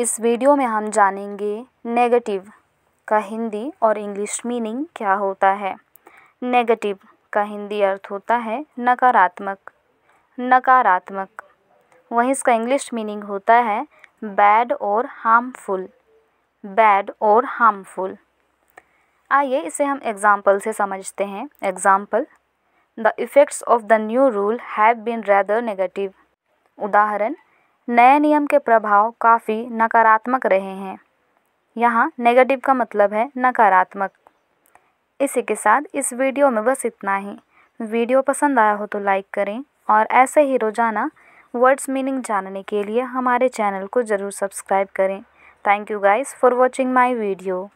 इस वीडियो में हम जानेंगे नेगेटिव का हिंदी और इंग्लिश मीनिंग क्या होता है नेगेटिव का हिंदी अर्थ होता है नकारात्मक नकारात्मक वहीं इसका इंग्लिश मीनिंग होता है बैड और हार्मफुल बैड और हार्मफुल आइए इसे हम एग्ज़ाम्पल से समझते हैं example the effects of the new rule have been rather negative उदाहरण नए नियम के प्रभाव काफ़ी नकारात्मक रहे हैं यहाँ नेगेटिव का मतलब है नकारात्मक इसी के साथ इस वीडियो में बस इतना ही वीडियो पसंद आया हो तो लाइक करें और ऐसे ही रोज़ाना वर्ड्स मीनिंग जानने के लिए हमारे चैनल को ज़रूर सब्सक्राइब करें thank you guys for watching my video